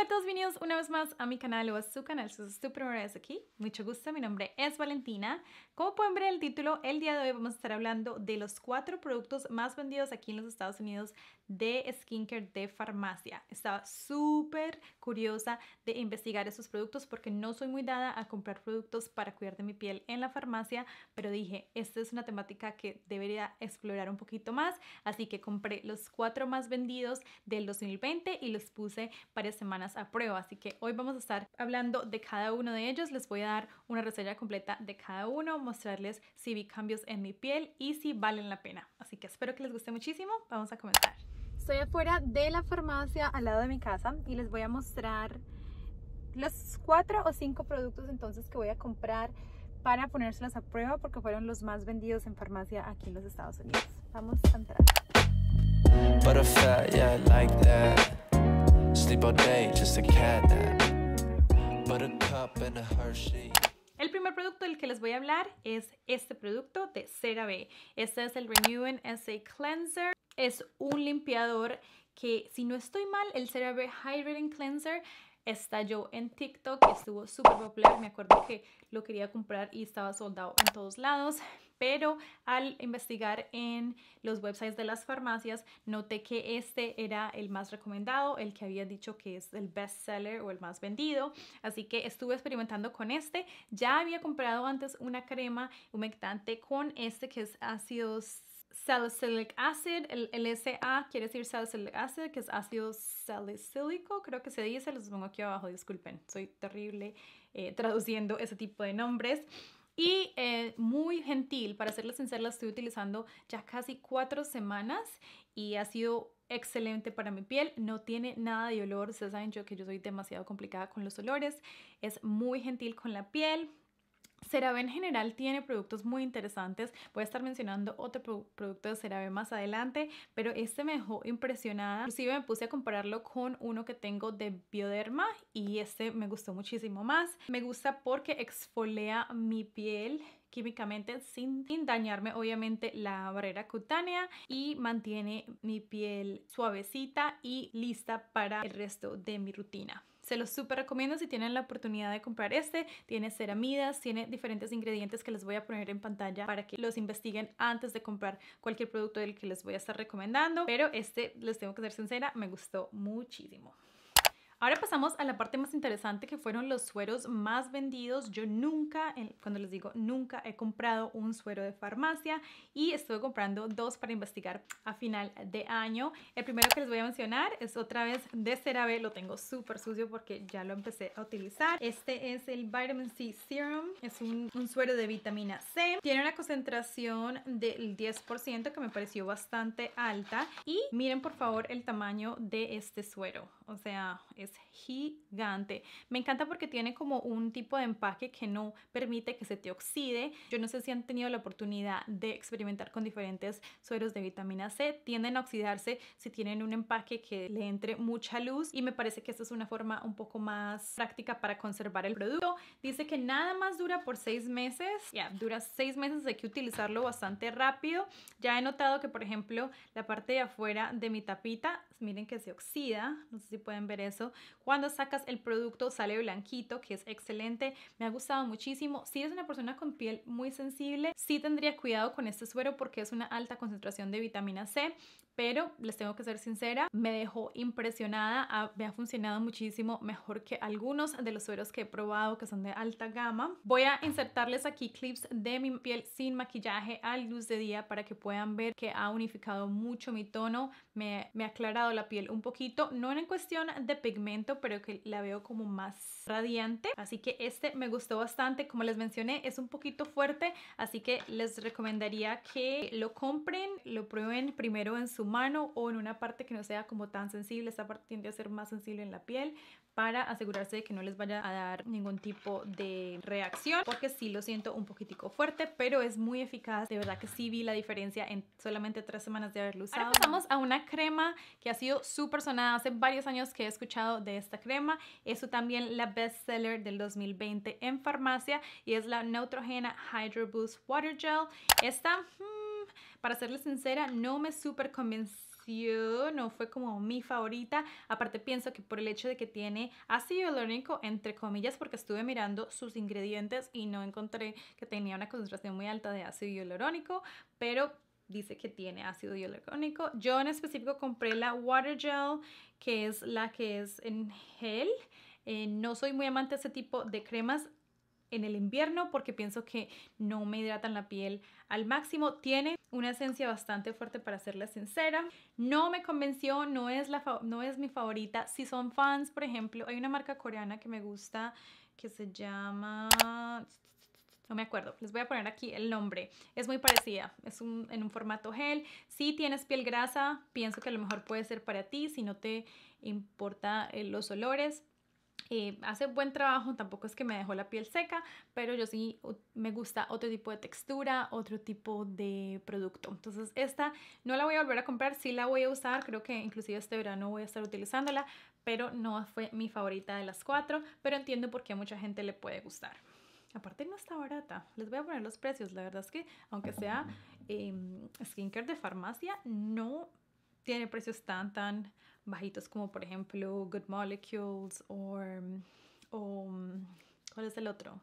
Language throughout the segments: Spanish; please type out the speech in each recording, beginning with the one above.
Hola a todos, bienvenidos una vez más a mi canal o a su canal, si es tu primera vez aquí, mucho gusto, mi nombre es Valentina. Como pueden ver el título, el día de hoy vamos a estar hablando de los cuatro productos más vendidos aquí en los Estados Unidos de skincare de farmacia. Estaba súper curiosa de investigar esos productos porque no soy muy dada a comprar productos para cuidar de mi piel en la farmacia, pero dije, esta es una temática que debería explorar un poquito más, así que compré los cuatro más vendidos del 2020 y los puse varias semanas a prueba. Así que hoy vamos a estar hablando de cada uno de ellos. Les voy a dar una reseña completa de cada uno, mostrarles si vi cambios en mi piel y si valen la pena. Así que espero que les guste muchísimo. Vamos a comenzar. Estoy afuera de la farmacia al lado de mi casa y les voy a mostrar los cuatro o cinco productos entonces que voy a comprar para ponérselos a prueba porque fueron los más vendidos en farmacia aquí en los Estados Unidos. Vamos a entrar. El primer producto del que les voy a hablar es este producto de CeraVe. Este es el Renewing Essay Cleanser. Es un limpiador que, si no estoy mal, el CeraVe Hydrating Cleanser estalló en TikTok, estuvo súper popular, me acuerdo que lo quería comprar y estaba soldado en todos lados, pero al investigar en los websites de las farmacias noté que este era el más recomendado, el que había dicho que es el best seller o el más vendido, así que estuve experimentando con este, ya había comprado antes una crema humectante con este que es ácido salicylic acid, el SA quiere decir salicylic acid, que es ácido salicílico, creo que se dice, los pongo aquí abajo, disculpen, soy terrible eh, traduciendo ese tipo de nombres. Y eh, muy gentil, para serles sincera, la estoy utilizando ya casi cuatro semanas y ha sido excelente para mi piel, no tiene nada de olor, Se saben yo que yo soy demasiado complicada con los olores, es muy gentil con la piel, CeraVe en general tiene productos muy interesantes, voy a estar mencionando otro producto de CeraVe más adelante, pero este me dejó impresionada, inclusive me puse a compararlo con uno que tengo de Bioderma y este me gustó muchísimo más, me gusta porque exfolia mi piel químicamente sin, dañarme obviamente la barrera cutánea y mantiene mi piel suavecita y lista para el resto de mi rutina. Se los súper recomiendo si tienen la oportunidad de comprar este. Tiene ceramidas, tiene diferentes ingredientes que les voy a poner en pantalla para que los investiguen antes de comprar cualquier producto del que les voy a estar recomendando. Pero este, les tengo que ser sincera, me gustó muchísimo. Ahora pasamos a la parte más interesante que fueron los sueros más vendidos. Yo nunca, cuando les digo nunca, he comprado un suero de farmacia y estuve comprando dos para investigar a final de año. El primero que les voy a mencionar es otra vez de CeraVe, lo tengo súper sucio porque ya lo empecé a utilizar. Este es el Vitamin C Serum, es un, un suero de vitamina C. Tiene una concentración del 10% que me pareció bastante alta y miren por favor el tamaño de este suero, o sea, es gigante. Me encanta porque tiene como un tipo de empaque que no permite que se te oxide. Yo no sé si han tenido la oportunidad de experimentar con diferentes sueros de vitamina C. Tienden a oxidarse si tienen un empaque que le entre mucha luz y me parece que esta es una forma un poco más práctica para conservar el producto. Dice que nada más dura por seis meses. Ya, dura seis meses, hay que utilizarlo bastante rápido. Ya he notado que, por ejemplo, la parte de afuera de mi tapita miren que se oxida, no sé si pueden ver eso. Cuando sacas el producto sale blanquito, que es excelente, me ha gustado muchísimo. Si eres una persona con piel muy sensible, sí tendría cuidado con este suero porque es una alta concentración de vitamina C, pero les tengo que ser sincera, me dejó impresionada, me ha funcionado muchísimo mejor que algunos de los sueros que he probado que son de alta gama. Voy a insertarles aquí clips de mi piel sin maquillaje a luz de día para que puedan ver que ha unificado mucho mi tono, me, me ha aclarado la piel un poquito, no en cuestión de pigmento, pero que la veo como más radiante, así que este me gustó bastante, como les mencioné, es un poquito fuerte, así que les recomendaría que lo compren, lo prueben primero en su mano o en una parte que no sea como tan sensible, esta parte tiende a ser más sensible en la piel para asegurarse de que no les vaya a dar ningún tipo de reacción porque sí lo siento un poquitico fuerte pero es muy eficaz, de verdad que sí vi la diferencia en solamente tres semanas de haberlo usado. Ahora pasamos a una crema que ha sido súper sonada, hace varios años que he escuchado de esta crema, eso también la best seller del 2020 en farmacia y es la Neutrogena Hydro Boost Water Gel, esta... Hmm, para serles sincera, no me súper convenció, no fue como mi favorita. Aparte pienso que por el hecho de que tiene ácido hialurónico, entre comillas, porque estuve mirando sus ingredientes y no encontré que tenía una concentración muy alta de ácido hialurónico, pero dice que tiene ácido hialurónico. Yo en específico compré la Water Gel, que es la que es en gel. Eh, no soy muy amante de ese tipo de cremas en el invierno porque pienso que no me hidratan la piel al máximo. Tiene una esencia bastante fuerte para serla sincera. No me convenció, no es, la, no es mi favorita. Si son fans, por ejemplo, hay una marca coreana que me gusta que se llama... No me acuerdo, les voy a poner aquí el nombre. Es muy parecida, es en un formato gel. Si tienes piel grasa, pienso que a lo mejor puede ser para ti, si no te importa eh, los olores. Eh, hace buen trabajo, tampoco es que me dejó la piel seca, pero yo sí me gusta otro tipo de textura, otro tipo de producto. Entonces esta no la voy a volver a comprar, sí la voy a usar, creo que inclusive este verano voy a estar utilizándola, pero no fue mi favorita de las cuatro, pero entiendo por qué a mucha gente le puede gustar. Aparte no está barata. Les voy a poner los precios. La verdad es que aunque sea em, skincare de farmacia, no tiene precios tan, tan bajitos como por ejemplo Good Molecules mm, o... Mm, ¿Cuál es el otro?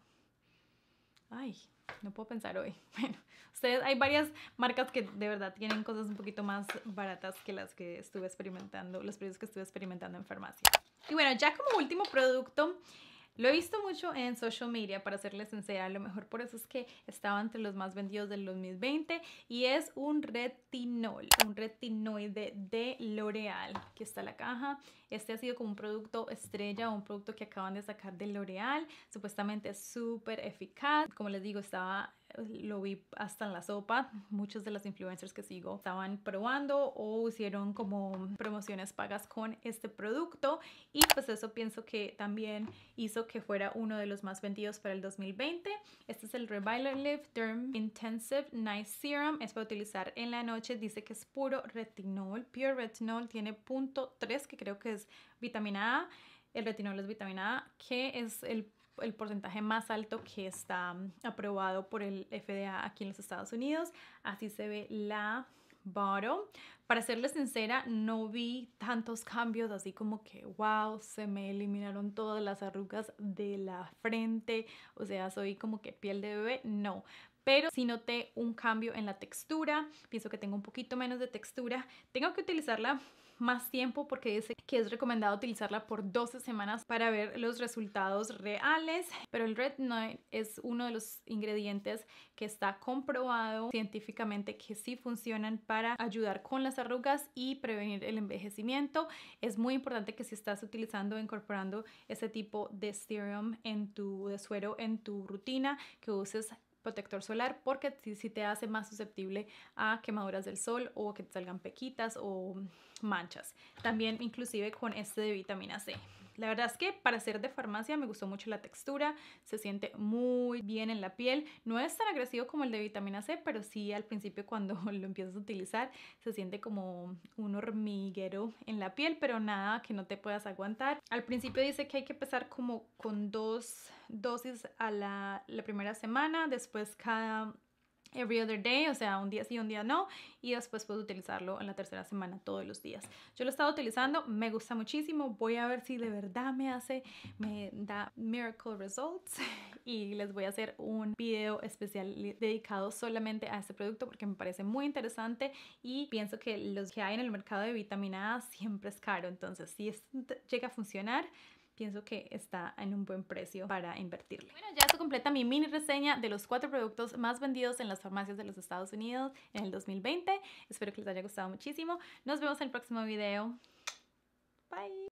Ay, no puedo pensar hoy. Bueno, ustedes, hay varias marcas que de verdad tienen cosas un poquito más baratas que las que estuve experimentando, los precios que estuve experimentando en farmacia. Y bueno, ya como último producto, lo he visto mucho en social media, para serles sincera, a lo mejor por eso es que estaba entre los más vendidos del 2020 y es un retinol, un retinoide de L'Oreal. Aquí está la caja. Este ha sido como un producto estrella, un producto que acaban de sacar de L'Oreal. Supuestamente es súper eficaz. Como les digo, estaba lo vi hasta en la sopa. Muchas de las influencers que sigo estaban probando o hicieron como promociones pagas con este producto y pues eso pienso que también hizo que fuera uno de los más vendidos para el 2020. Este es el Revitalive Derm Intensive Night Serum. Es para utilizar en la noche. Dice que es puro retinol, pure retinol. Tiene punto 3 que creo que es vitamina A. El retinol es vitamina A, que es el el porcentaje más alto que está mm, aprobado por el FDA aquí en los Estados Unidos. Así se ve la bottle. Para serles sincera, no vi tantos cambios así como que, wow, se me eliminaron todas las arrugas de la frente, o sea, soy como que piel de bebé, no. Pero sí noté un cambio en la textura, pienso que tengo un poquito menos de textura. Tengo que utilizarla más tiempo porque dice que es recomendado utilizarla por 12 semanas para ver los resultados reales, pero el red e, es uno de los ingredientes que está comprobado científicamente que sí funcionan para ayudar con las arrugas y prevenir el envejecimiento. Es muy importante que si estás utilizando incorporando ese tipo de serum en tu de suero en tu rutina que uses protector solar porque si, te hace más susceptible a quemaduras del sol o que te salgan pequitas o manchas. También inclusive con este de vitamina C. La verdad es que para ser de farmacia me gustó mucho la textura, se siente muy bien en la piel. No es tan agresivo como el de vitamina C, pero sí al principio cuando lo empiezas a utilizar se siente como un hormiguero en la piel, pero nada que no te puedas aguantar. Al principio dice que hay que empezar como con dos dosis a la, primera semana, después cada every other day, o sea, un día sí, un día no, y después puedo utilizarlo en la tercera semana todos los días. Yo lo he estado utilizando, me gusta muchísimo, voy a ver si de verdad me hace, me da miracle results y les voy a hacer un video especial dedicado solamente a este producto porque me parece muy interesante y pienso que los que hay en el mercado de vitamina A siempre es caro, entonces si llega a funcionar, pienso que está en un buen precio para invertirle. Bueno, ya eso completa mi mini reseña de los cuatro productos más vendidos en las farmacias de los Estados Unidos en el 2020. Espero que les haya gustado muchísimo. Nos vemos en el próximo video. Bye.